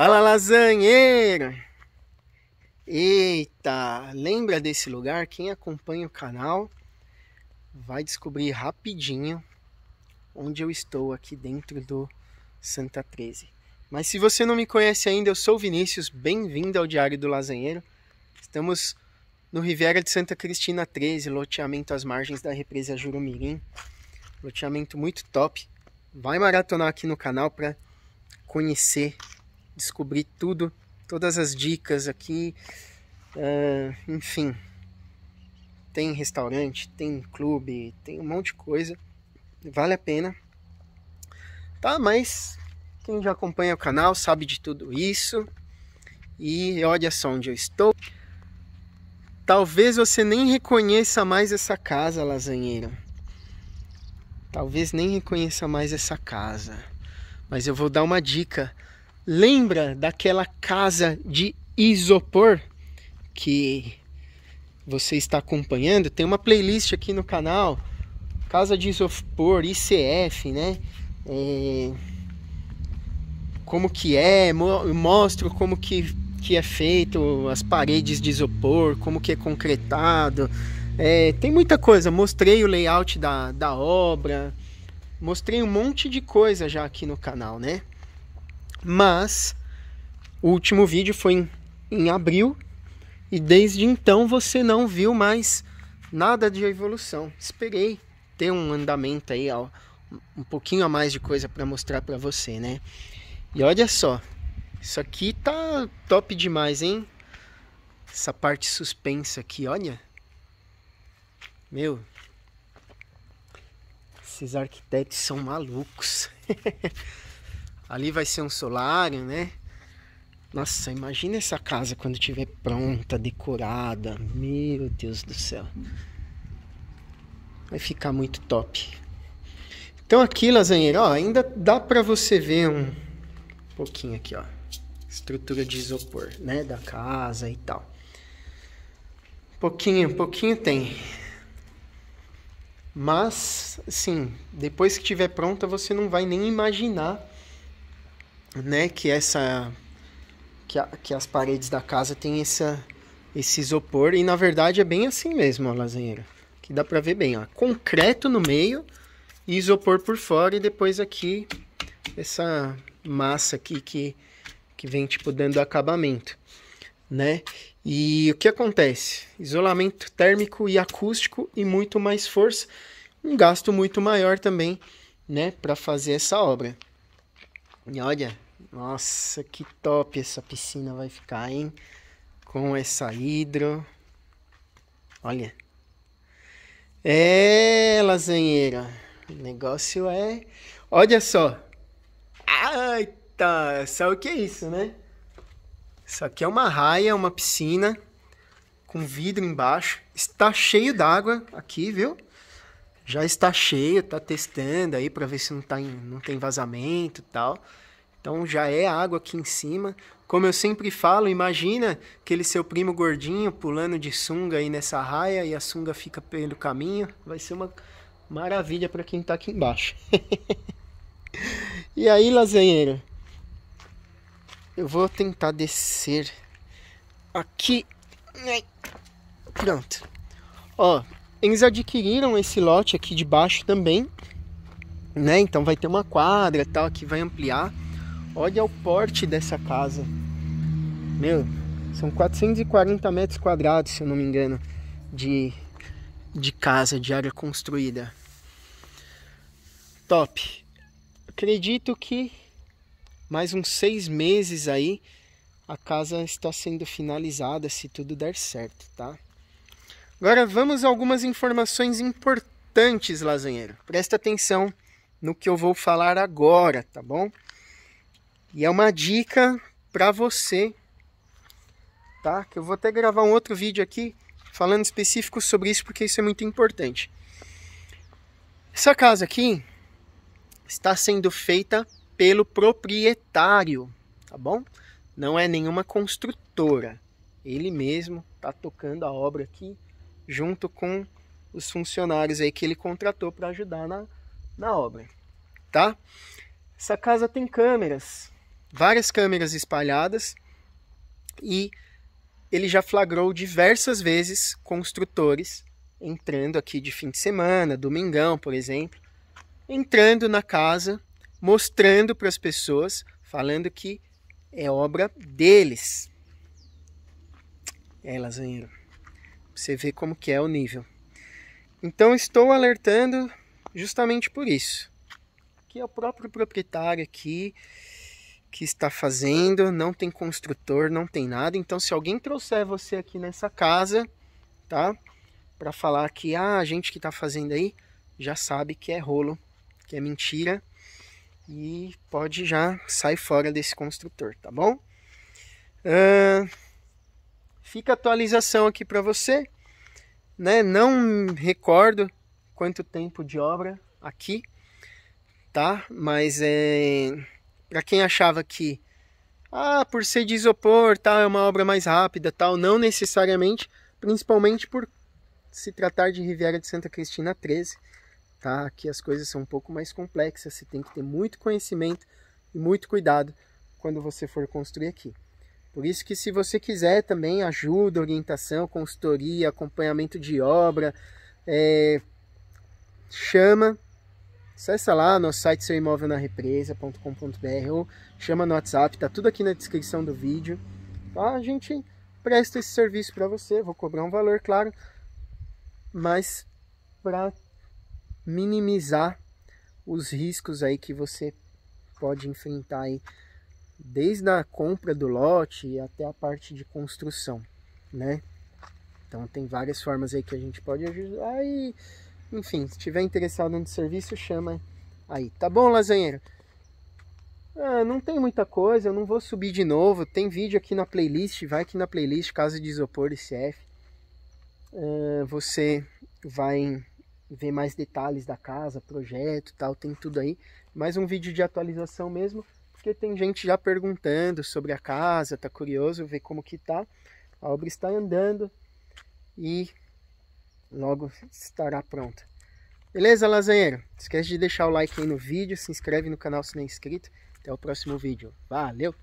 Fala lasanheiro! Eita, lembra desse lugar? Quem acompanha o canal vai descobrir rapidinho onde eu estou aqui dentro do Santa 13. Mas se você não me conhece ainda, eu sou o Vinícius, bem-vindo ao Diário do Lasanheiro. Estamos no Riviera de Santa Cristina 13, loteamento às margens da represa Jurumirim. Loteamento muito top. Vai maratonar aqui no canal para conhecer descobrir tudo, todas as dicas aqui. Uh, enfim, tem restaurante, tem clube, tem um monte de coisa. Vale a pena. Tá, mas quem já acompanha o canal sabe de tudo isso. E olha só onde eu estou. Talvez você nem reconheça mais essa casa, lasanheira. Talvez nem reconheça mais essa casa. Mas eu vou dar uma dica Lembra daquela casa de isopor que você está acompanhando? Tem uma playlist aqui no canal, Casa de Isopor, ICF, né? É... Como que é, mostro como que, que é feito as paredes de isopor, como que é concretado. É, tem muita coisa, mostrei o layout da, da obra, mostrei um monte de coisa já aqui no canal, né? Mas o último vídeo foi em, em abril e desde então você não viu mais nada de evolução. Esperei ter um andamento aí, ó, um pouquinho a mais de coisa para mostrar para você, né? E olha só, isso aqui tá top demais, hein? Essa parte suspensa aqui, olha. Meu, esses arquitetos são malucos. Ali vai ser um solário, né? Nossa, imagina essa casa quando estiver pronta, decorada. Meu Deus do céu. Vai ficar muito top. Então aqui, lasanheiro, ó, ainda dá para você ver um pouquinho aqui, ó. Estrutura de isopor, né, da casa e tal. Pouquinho, pouquinho tem. Mas, assim, depois que estiver pronta, você não vai nem imaginar né, que essa que, a, que as paredes da casa tem essa esse isopor e na verdade é bem assim mesmo, a lasanheira. Que dá para ver bem, ó, concreto no meio isopor por fora e depois aqui essa massa aqui que que vem tipo dando acabamento, né? E o que acontece? Isolamento térmico e acústico e muito mais força, um gasto muito maior também, né, para fazer essa obra. E olha, nossa, que top essa piscina vai ficar, hein? Com essa hidro. Olha. É, lasanheira. O negócio é. Olha só. Ai, tá. Sabe o que é isso, né? Isso aqui é uma raia, uma piscina com vidro embaixo. Está cheio d'água aqui, viu? Já está cheio, tá testando aí para ver se não, tá em, não tem vazamento e tal. Então já é água aqui em cima. Como eu sempre falo, imagina aquele seu primo gordinho pulando de sunga aí nessa raia e a sunga fica pelo caminho. Vai ser uma maravilha para quem está aqui embaixo. e aí, lasanheiro? Eu vou tentar descer aqui. Pronto. Ó, eles adquiriram esse lote aqui de baixo também, né? Então vai ter uma quadra tal que vai ampliar. Olha o porte dessa casa. Meu, são 440 metros quadrados, se eu não me engano, de, de casa, de área construída. Top. Acredito que mais uns seis meses aí a casa está sendo finalizada, se tudo der certo, tá? Agora vamos a algumas informações importantes, lasanheiro. Presta atenção no que eu vou falar agora, tá bom? E é uma dica para você, tá? Que eu vou até gravar um outro vídeo aqui falando específico sobre isso, porque isso é muito importante. Essa casa aqui está sendo feita pelo proprietário, tá bom? Não é nenhuma construtora. Ele mesmo está tocando a obra aqui junto com os funcionários aí que ele contratou para ajudar na, na obra, tá? Essa casa tem câmeras, várias câmeras espalhadas e ele já flagrou diversas vezes construtores entrando aqui de fim de semana, domingão, por exemplo, entrando na casa, mostrando para as pessoas, falando que é obra deles. É, lasanheiro. Você vê como que é o nível. Então estou alertando justamente por isso. Que é o próprio proprietário aqui que está fazendo, não tem construtor, não tem nada. Então, se alguém trouxer você aqui nessa casa, tá? Para falar que ah, a gente que está fazendo aí já sabe que é rolo, que é mentira e pode já sair fora desse construtor, tá bom? Uh, fica atualização aqui para você, né? Não recordo quanto tempo de obra aqui, tá? Mas é para quem achava que ah, por ser de isopor, tal, é uma obra mais rápida, tal, não necessariamente, principalmente por se tratar de Riviera de Santa Cristina 13, tá? Aqui as coisas são um pouco mais complexas, você tem que ter muito conhecimento e muito cuidado quando você for construir aqui. Por isso que se você quiser também ajuda, orientação, consultoria, acompanhamento de obra, é, chama Acesse lá nosso site seu imóvel na represa.com.br ou chama no WhatsApp, tá tudo aqui na descrição do vídeo. Tá? A gente presta esse serviço para você, vou cobrar um valor, claro, mas para minimizar os riscos aí que você pode enfrentar aí desde a compra do lote até a parte de construção, né? Então tem várias formas aí que a gente pode ajudar e enfim, se tiver interessado no serviço, chama aí. Tá bom, lasanheiro? Ah, não tem muita coisa, eu não vou subir de novo. Tem vídeo aqui na playlist, vai aqui na playlist Casa de Isopor e CF. Ah, você vai ver mais detalhes da casa, projeto tal, tem tudo aí. Mais um vídeo de atualização mesmo, porque tem gente já perguntando sobre a casa, tá curioso ver como que tá. A obra está andando e logo estará pronta. Beleza, lasanheiro? Esquece de deixar o like aí no vídeo, se inscreve no canal se não é inscrito. Até o próximo vídeo. Valeu!